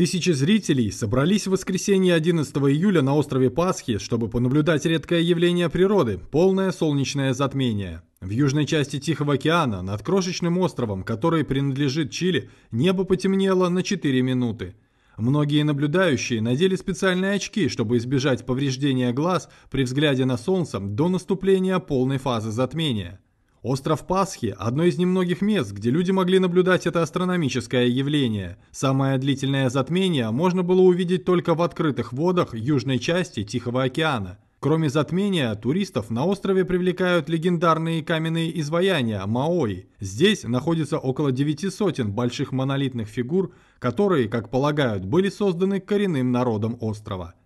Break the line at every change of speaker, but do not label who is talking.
Тысячи зрителей собрались в воскресенье 11 июля на острове Пасхи, чтобы понаблюдать редкое явление природы – полное солнечное затмение. В южной части Тихого океана, над крошечным островом, который принадлежит Чили, небо потемнело на 4 минуты. Многие наблюдающие надели специальные очки, чтобы избежать повреждения глаз при взгляде на солнце до наступления полной фазы затмения – Остров Пасхи – одно из немногих мест, где люди могли наблюдать это астрономическое явление. Самое длительное затмение можно было увидеть только в открытых водах южной части Тихого океана. Кроме затмения, туристов на острове привлекают легендарные каменные изваяния Маои. Здесь находится около девяти сотен больших монолитных фигур, которые, как полагают, были созданы коренным народом острова –